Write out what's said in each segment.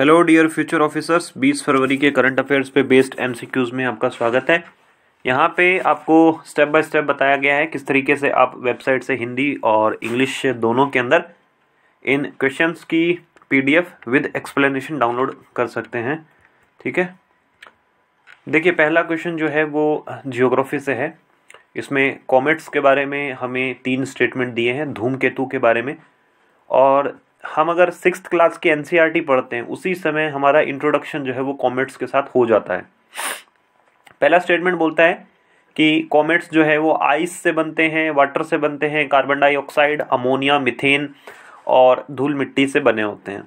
hello dear future officers 20 फरवरी के current affairs पे बेस्ड एमसीक्यूज में आपका स्वागत है यहाँ पे आपको स्टेप बाय स्टेप बताया गया है किस तरीके से आप वेबसाइट से हिंदी और इंग्लिश दोनों के अंदर इन क्वेश्चंस की पीडीएफ विद एक्सप्लेनेशन डाउनलोड कर सकते हैं ठीक है देखिए पहला क्वेश्चन जो है वो जियोग्राफी से है इसमें कॉमेट्स के बारे में हमें तीन स्टेटमेंट दिए हैं धूम के बारे में और हम अगर सिक्स क्लास के एन e पढ़ते हैं उसी समय हमारा इंट्रोडक्शन जो है वो कॉमेट्स के साथ हो जाता है पहला स्टेटमेंट बोलता है कि कॉमेट्स जो है वो आइस से बनते हैं वाटर से बनते हैं कार्बन डाइऑक्साइड अमोनिया मिथेन और धूल मिट्टी से बने होते हैं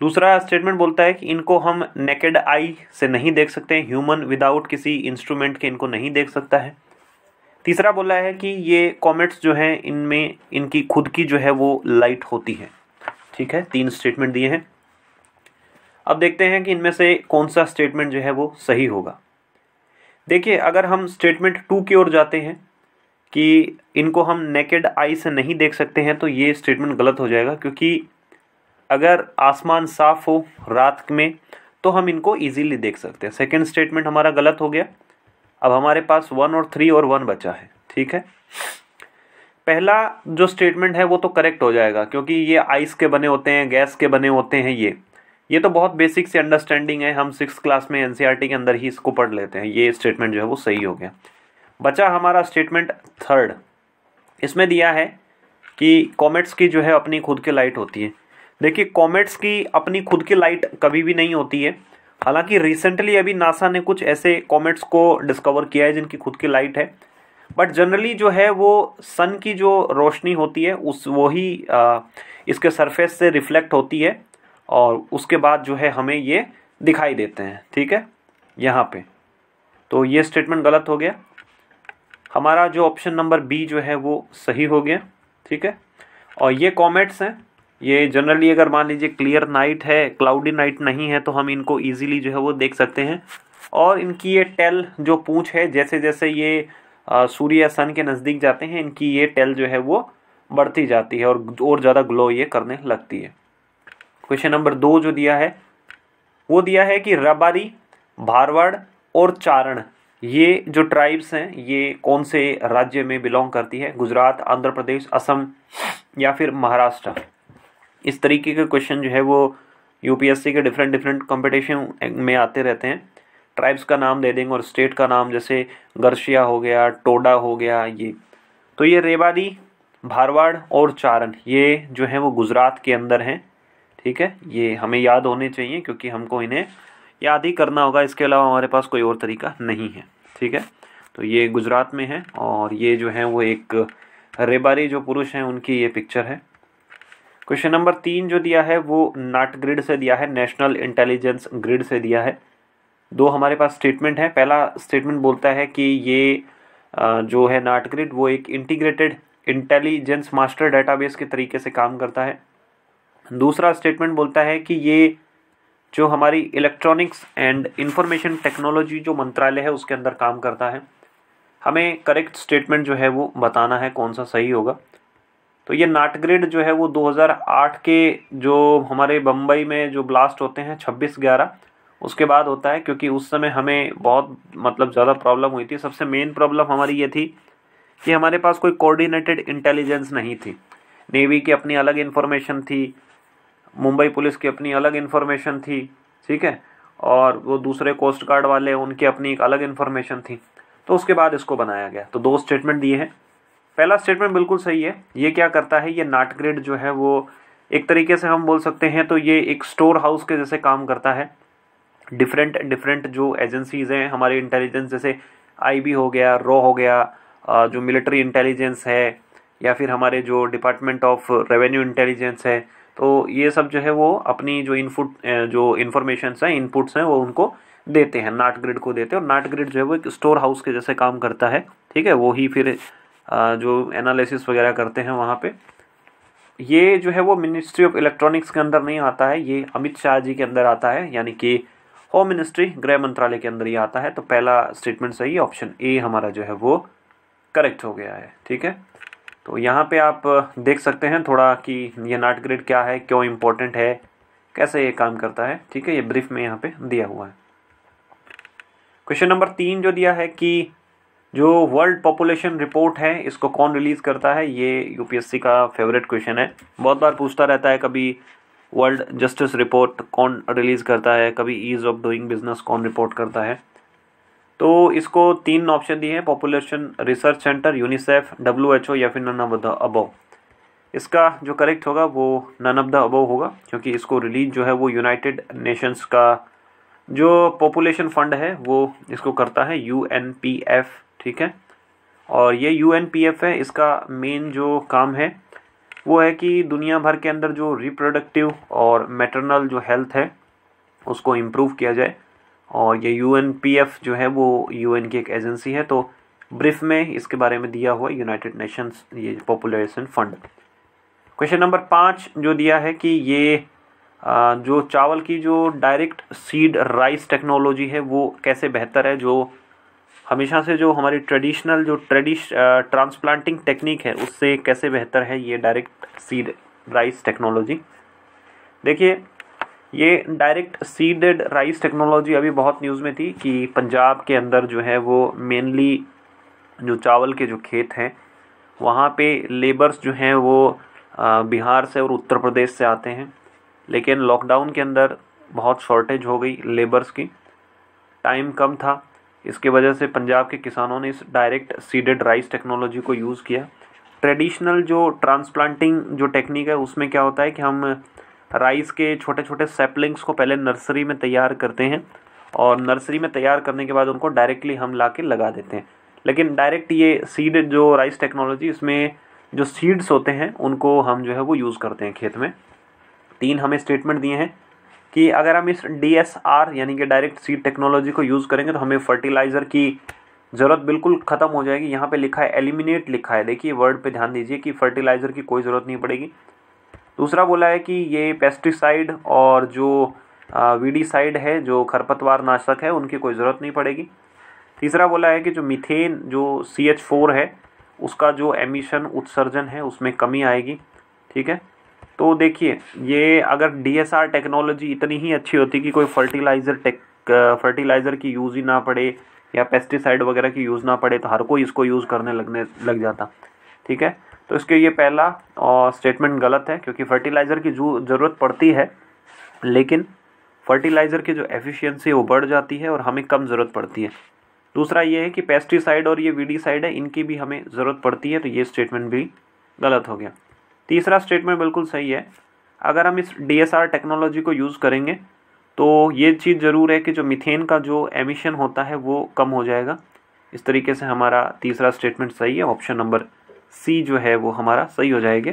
दूसरा स्टेटमेंट बोलता है कि इनको हम नेकेड आई से नहीं देख सकते हैं ह्यूमन विदाउट किसी इंस्ट्रूमेंट के इनको नहीं देख सकता है तीसरा बोला है कि ये कॉमेट्स जो हैं इनमें इनकी खुद की जो है वो लाइट होती है ठीक है तीन स्टेटमेंट दिए हैं अब देखते हैं कि इनमें से कौन सा स्टेटमेंट जो है वो सही होगा देखिए अगर हम स्टेटमेंट टू की ओर जाते हैं कि इनको हम नेकेड आई से नहीं देख सकते हैं तो ये स्टेटमेंट गलत हो जाएगा क्योंकि अगर आसमान साफ हो रात में तो हम इनको इजीली देख सकते हैं सेकंड स्टेटमेंट हमारा गलत हो गया अब हमारे पास वन और थ्री और वन बचा है ठीक है पहला जो स्टेटमेंट है वो तो करेक्ट हो जाएगा क्योंकि ये आइस के बने होते हैं गैस के बने होते हैं ये ये तो बहुत बेसिक से अंडरस्टैंडिंग है हम सिक्स क्लास में एनसीईआरटी e के अंदर ही इसको पढ़ लेते हैं ये स्टेटमेंट जो है वो सही हो गया बचा हमारा स्टेटमेंट थर्ड इसमें दिया है कि कॉमेट्स की जो है अपनी खुद की लाइट होती है देखिए कॉमेट्स की अपनी खुद की लाइट कभी भी नहीं होती है हालांकि रिसेंटली अभी नासा ने कुछ ऐसे कॉमेट्स को डिस्कवर किया है जिनकी खुद की लाइट है बट जनरली जो है वो सन की जो रोशनी होती है उस वही इसके सरफेस से रिफ्लेक्ट होती है और उसके बाद जो है हमें ये दिखाई देते हैं ठीक है यहाँ पे तो ये स्टेटमेंट गलत हो गया हमारा जो ऑप्शन नंबर बी जो है वो सही हो गया ठीक है और ये कॉमेट्स हैं ये जनरली अगर मान लीजिए क्लियर नाइट है क्लाउडी नाइट नहीं है तो हम इनको ईजिली जो है वो देख सकते हैं और इनकी ये टेल जो पूँछ है जैसे जैसे ये सूर्य या सन के नज़दीक जाते हैं इनकी ये टेल जो है वो बढ़ती जाती है और और ज़्यादा ग्लो ये करने लगती है क्वेश्चन नंबर दो जो दिया है वो दिया है कि रबारी भारवाड़ और चारण ये जो ट्राइब्स हैं ये कौन से राज्य में बिलोंग करती है गुजरात आंध्र प्रदेश असम या फिर महाराष्ट्र इस तरीके के क्वेश्चन जो है वो यूपीएससी के डिफरेंट डिफरेंट कॉम्पिटिशन में आते रहते हैं ट्राइब्स का नाम दे देंगे और स्टेट का नाम जैसे गर्शिया हो गया टोडा हो गया ये तो ये रेवाड़ी भारवाड़ और चारण ये जो है वो गुजरात के अंदर हैं ठीक है ये हमें याद होने चाहिए क्योंकि हमको इन्हें याद ही करना होगा इसके अलावा हमारे पास कोई और तरीका नहीं है ठीक है तो ये गुजरात में है और ये जो है वो एक रेबारी जो पुरुष हैं उनकी ये पिक्चर है क्वेश्चन नंबर तीन जो दिया है वो नाट ग्रिड से दिया है नेशनल इंटेलिजेंस ग्रिड से दिया है दो हमारे पास स्टेटमेंट है पहला स्टेटमेंट बोलता है कि ये जो है नाटग्रिड वो एक इंटीग्रेटेड इंटेलिजेंस मास्टर डेटाबेस के तरीके से काम करता है दूसरा स्टेटमेंट बोलता है कि ये जो हमारी इलेक्ट्रॉनिक्स एंड इंफॉर्मेशन टेक्नोलॉजी जो मंत्रालय है उसके अंदर काम करता है हमें करेक्ट स्टेटमेंट जो है वो बताना है कौन सा सही होगा तो ये नाटग्रिड जो है वो 2008 के जो हमारे बम्बई में जो ब्लास्ट होते हैं 26 ग्यारह उसके बाद होता है क्योंकि उस समय हमें बहुत मतलब ज़्यादा प्रॉब्लम हुई थी सबसे मेन प्रॉब्लम हमारी ये थी कि हमारे पास कोई कोऑर्डिनेटेड इंटेलिजेंस नहीं थी नेवी की अपनी अलग इन्फॉर्मेशन थी मुंबई पुलिस की अपनी अलग इन्फॉर्मेशन थी ठीक है और वो दूसरे कोस्ट गार्ड वाले उनकी अपनी एक अलग इन्फॉर्मेशन थी तो उसके बाद इसको बनाया गया तो दो स्टेटमेंट दिए हैं पहला स्टेटमेंट बिल्कुल सही है ये क्या करता है ये नाट ग्रेड जो है वो एक तरीके से हम बोल सकते हैं तो ये एक स्टोर हाउस के जैसे काम करता है डिफरेंट डिफरेंट जो एजेंसीज़ हैं हमारे इंटेलिजेंस जैसे आईबी हो गया रॉ हो गया जो मिलिट्री इंटेलिजेंस है या फिर हमारे जो डिपार्टमेंट ऑफ रेवेन्यू इंटेलिजेंस है तो ये सब जो है वो अपनी जो इनपुट जो इन्फॉर्मेशन हैं इनपुट्स हैं वो उनको देते हैं नाट ग्रिड को देते हैं और नाट ग्रिड जो है वो एक स्टोर हाउस के जैसे काम करता है ठीक है वो ही फिर जो एनालिसिस वगैरह करते हैं वहाँ पे ये जो है वो मिनिस्ट्री ऑफ इलेक्ट्रॉनिक्स के अंदर नहीं आता है ये अमित शाह जी के अंदर आता है यानी कि होम मिनिस्ट्री गृह मंत्रालय के अंदर ही आता है तो पहला स्टेटमेंट सही ऑप्शन ए हमारा जो है वो करेक्ट हो गया है ठीक है तो यहाँ पे आप देख सकते हैं थोड़ा कि यह नाट ग्रेड क्या है क्यों इम्पोर्टेंट है कैसे ये काम करता है ठीक है ये ब्रीफ में यहाँ पे दिया हुआ है क्वेश्चन नंबर तीन जो दिया है कि जो वर्ल्ड पॉपुलेशन रिपोर्ट है इसको कौन रिलीज़ करता है ये यूपीएससी का फेवरेट क्वेश्चन है बहुत बार पूछता रहता है कभी वर्ल्ड जस्टिस रिपोर्ट कौन रिलीज़ करता है कभी ईज ऑफ डूइंग बिजनेस कौन रिपोर्ट करता है तो इसको तीन ऑप्शन दिए हैं population research centre UNICEF W H O या फिर नन ऑफ द अबव इसका जो करेक्ट होगा वो नन ऑफ द अबव होगा क्योंकि इसको रिलीज जो है वो यूनाइटेड नेशंस का जो पॉपुलेशन फंड है वो इसको करता है यू एन पी एफ ठीक है और ये यू एन पी एफ है इसका मेन जो काम है वो है कि दुनिया भर के अंदर जो रिप्रोडक्टिव और मेटरनल जो हेल्थ है उसको इम्प्रूव किया जाए और ये यू जो है वो यू की एक एजेंसी है तो ब्रीफ में इसके बारे में दिया हुआ यूनाइटेड नेशंस ये पॉपुलेशन फंड क्वेश्चन नंबर पाँच जो दिया है कि ये जो चावल की जो डायरेक्ट सीड राइस टेक्नोलॉजी है वो कैसे बेहतर है जो हमेशा से जो हमारी ट्रेडिशनल जो ट्रेडिश ट्रांसप्लांटिंग टेक्निक है उससे कैसे बेहतर है ये डायरेक्ट सीड राइस टेक्नोलॉजी देखिए ये डायरेक्ट सीडेड राइस टेक्नोलॉजी अभी बहुत न्यूज़ में थी कि पंजाब के अंदर जो है वो मेनली जो चावल के जो खेत हैं वहाँ पे लेबर्स जो हैं वो बिहार से और उत्तर प्रदेश से आते हैं लेकिन लॉकडाउन के अंदर बहुत शॉर्टेज हो गई लेबर्स की टाइम कम था इसके वजह से पंजाब के किसानों ने इस डायरेक्ट सीडेड राइस टेक्नोलॉजी को यूज़ किया ट्रेडिशनल जो ट्रांसप्लांटिंग जो टेक्निक है उसमें क्या होता है कि हम राइस के छोटे छोटे सेपलिंग्स को पहले नर्सरी में तैयार करते हैं और नर्सरी में तैयार करने के बाद उनको डायरेक्टली हम ला के लगा देते हैं लेकिन डायरेक्ट ये सीड जो राइस टेक्नोलॉजी इसमें जो सीड्स होते हैं उनको हम जो है वो यूज़ करते हैं खेत में तीन हमें स्टेटमेंट दिए हैं कि अगर हम इस डी यानी कि डायरेक्ट सीड टेक्नोलॉजी को यूज़ करेंगे तो हमें फर्टिलाइज़र की ज़रूरत बिल्कुल ख़त्म हो जाएगी यहाँ पे लिखा है एलिमिनेट लिखा है देखिए वर्ड पे ध्यान दीजिए कि फर्टिलाइज़र की कोई ज़रूरत नहीं पड़ेगी दूसरा बोला है कि ये पेस्टिसाइड और जो वीडीसाइड है जो खरपतवार नाशक है उनकी कोई ज़रूरत नहीं पड़ेगी तीसरा बोला है कि जो मिथेन जो सी है उसका जो एमिशन उत्सर्जन है उसमें कमी आएगी ठीक है तो देखिए ये अगर डीएसआर टेक्नोलॉजी इतनी ही अच्छी होती कि कोई फर्टिलाइज़र टेक फर्टिलाइज़र की यूज़ ही ना पड़े या पेस्टिसाइड वगैरह की यूज़ ना पड़े तो हर कोई इसको यूज़ करने लगने लग जाता ठीक है तो इसके ये पहला और स्टेटमेंट गलत है क्योंकि फर्टिलाइज़र की ज़रूरत पड़ती है लेकिन फर्टिलाइज़र की जो एफिशिएंसी वो बढ़ जाती है और हमें कम ज़रूरत पड़ती है दूसरा ये है कि पेस्टिसाइड और ये वीडीसाइड है इनकी भी हमें ज़रूरत पड़ती है तो ये स्टेटमेंट भी गलत हो गया तीसरा स्टेटमेंट बिल्कुल सही है अगर हम इस डी टेक्नोलॉजी को यूज़ करेंगे तो ये चीज़ ज़रूर है कि जो मिथेन का जो एमिशन होता है वो कम हो जाएगा इस तरीके से हमारा तीसरा स्टेटमेंट सही है ऑप्शन नंबर सी जो है वो हमारा सही हो जाएगा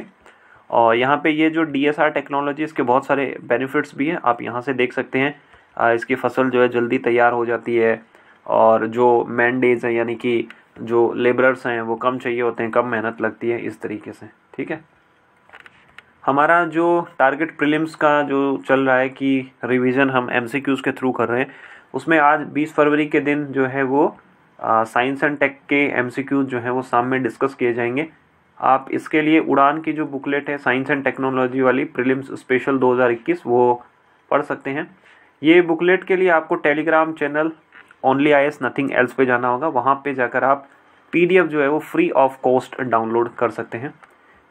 और यहाँ पे ये जो डी एस टेक्नोलॉजी इसके बहुत सारे बेनिफिट्स भी हैं आप यहाँ से देख सकते हैं इसकी फसल जो है जल्दी तैयार हो जाती है और जो मैन डेज हैं यानी कि जो लेबरर्स हैं वो कम चाहिए होते हैं कम मेहनत लगती है इस तरीके से ठीक है हमारा जो टारगेट प्रीलिम्स का जो चल रहा है कि रिवीजन हम एम के थ्रू कर रहे हैं उसमें आज 20 फरवरी के दिन जो है वो साइंस एंड टेक के एम जो है वो शाम में डिस्कस किए जाएंगे आप इसके लिए उड़ान की जो बुकलेट है साइंस एंड टेक्नोलॉजी वाली प्रीलिम्स स्पेशल 2021 वो पढ़ सकते हैं ये बुकलेट के लिए आपको Telegram channel only I S nothing else पे जाना होगा वहाँ पे जाकर आप पीडीएफ जो है वो फ्री ऑफ कॉस्ट डाउनलोड कर सकते हैं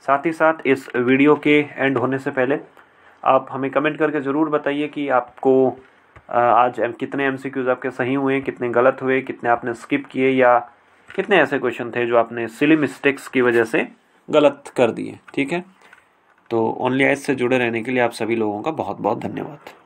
साथ ही साथ इस वीडियो के एंड होने से पहले आप हमें कमेंट करके ज़रूर बताइए कि आपको आज कितने एम आपके सही हुए कितने गलत हुए कितने आपने स्किप किए या कितने ऐसे क्वेश्चन थे जो आपने सिली मिस्टेक्स की वजह से गलत कर दिए ठीक है तो ओनली आइज से जुड़े रहने के लिए आप सभी लोगों का बहुत बहुत धन्यवाद